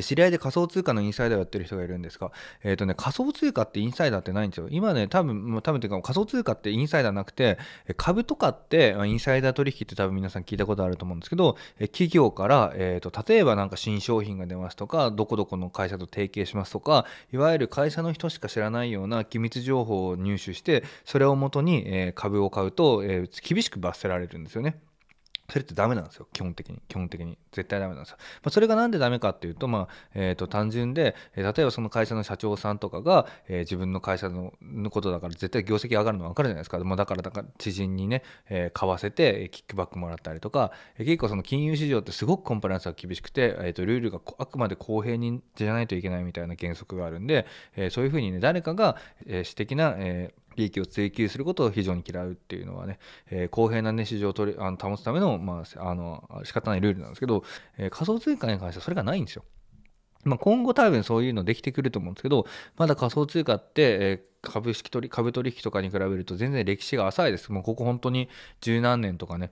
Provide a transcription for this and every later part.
知り合いで仮想通貨のインサイダーをやってる人がいるんですが、えっ、ー、とね、仮想通貨ってインサイダーってないんですよ。今ね、多分、多分というか、仮想通貨ってインサイダーなくて、株とかって、インサイダー取引って多分皆さん聞いたことあると思うんですけど、企業から、えっ、ー、と、例えばなんか新商品が出ますとか、どこどこの会社と提携しますとか、いわゆる会社の人しか知らないような機密情報を入手して、それをもとに、え株を買うと、え厳しく罰せられるんですよね。それってダメなんですよ基本的に基本的に絶対ダメなんですよ、まあ、それが何でダメかっていうと,、まあえー、と単純で、えー、例えばその会社の社長さんとかが、えー、自分の会社のことだから絶対業績上がるの分かるじゃないですかもうだからだから知人にね、えー、買わせてキックバックもらったりとか、えー、結構その金融市場ってすごくコンプライアンスが厳しくて、えー、とルールがあくまで公平にじゃないといけないみたいな原則があるんで、えー、そういうふうにね誰かが、えー、私的な、えー利益を追求することを非常に嫌うっていうのはね、えー、公平な、ね、市場を取りあの保つための,、まあ、あの仕方ないルールなんですけど、えー、仮想通貨に関してはそれがないんですよ。まあ、今後多分そういうのできてくると思うんですけど、まだ仮想通貨って、えー、株式取り、株取引とかに比べると全然歴史が浅いです。もうここ本当に十何年とかね、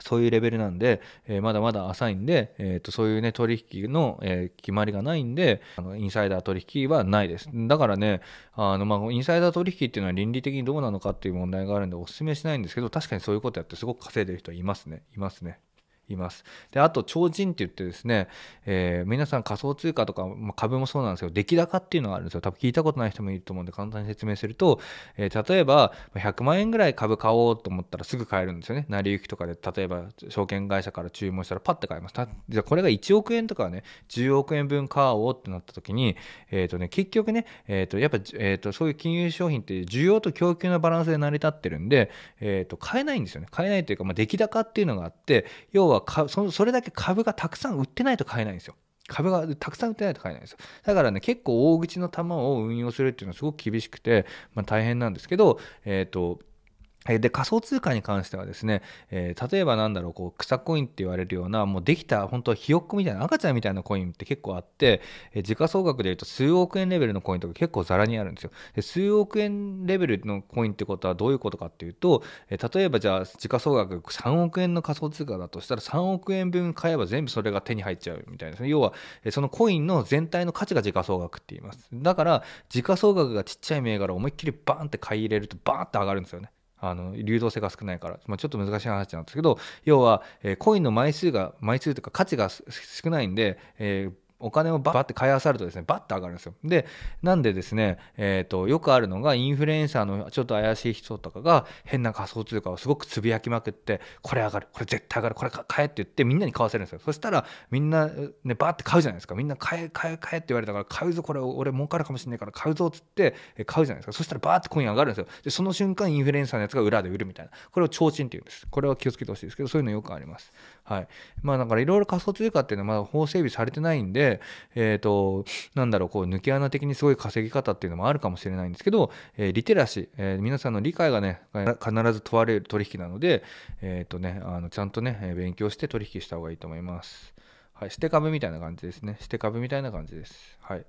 そういうレベルなんで、えー、まだまだ浅いんで、えー、とそういうね、取引の、えー、決まりがないんで、あのインサイダー取引はないです。だからね、あのまあ、インサイダー取引っていうのは倫理的にどうなのかっていう問題があるんで、お勧めしないんですけど、確かにそういうことやってすごく稼いでる人いますね。いますね。います。であと超人って言ってですね、えー、皆さん仮想通貨とか、まあ、株もそうなんですけど出来高っていうのがあるんですよ多分聞いたことない人もいると思うんで簡単に説明すると、えー、例えば100万円ぐらい株買おうと思ったらすぐ買えるんですよね成り行きとかで例えば証券会社から注文したらパッて買えますじゃこれが1億円とかね10億円分買おうってなった時に、えーとね、結局ね、えー、とやっぱ、えー、とそういう金融商品って需要と供給のバランスで成り立ってるんで、えー、と買えないんですよね買えないというか、まあ、出来高っていうのがあって要ははかそそれだけ株がたくさん売ってないと買えないんですよ。株がたくさん売ってないと買えないんですよ。だからね、結構大口の球を運用するっていうのはすごく厳しくて、まあ、大変なんですけど、えっ、ー、と、で仮想通貨に関してはですね、えー、例えばなんだろうこう草コインって言われるようなもうできた本当はひよっこみたいな赤ちゃんみたいなコインって結構あって、えー、時価総額でいうと数億円レベルのコインとか結構ざらにあるんですよで数億円レベルのコインってことはどういうことかっていうと、えー、例えばじゃあ時価総額3億円の仮想通貨だとしたら3億円分買えば全部それが手に入っちゃうみたいな、ね、要はそのコインの全体の価値が時価総額って言いますだから時価総額がちっちゃい銘柄を思いっきりバーンって買い入れるとバーンって上がるんですよねあの流動性が少ないから、まあ、ちょっと難しい話なんですけど要は、えー、コインの枚数が枚数というか価値が少ないんで、えーお金をバッて買いあさるとですね、バッて上がるんですよ。で、なんでですね、えっ、ー、と、よくあるのが、インフルエンサーのちょっと怪しい人とかが、変な仮想通貨をすごくつぶやきまくって、これ上がる、これ絶対上がる、これ買えって言って、みんなに買わせるんですよ。そしたら、みんな、ね、バーって買うじゃないですか。みんな買え、買え、買えって言われたから、買うぞ、これ、俺儲かるかもしれないから、買うぞっつって、買うじゃないですか。そしたら、バーってコイン上がるんですよ。で、その瞬間、インフルエンサーのやつが裏で売るみたいな。これを提灯っていうんです。これは気をつけてほしいですけど、そういうのよくあります。はい。まあ、だから、いろいろ仮想通貨っていうのは、まだ法整備されてないんで、ええーと、なんだろうこう抜け穴的にすごい稼ぎ方っていうのもあるかもしれないんですけど、えー、リテラシー、えー、皆さんの理解がね必ず問われる取引なので、えーとね、あのちゃんとね勉強して取引した方がいいと思います。はい、して株みたいな感じですね。して株みたいな感じです。はい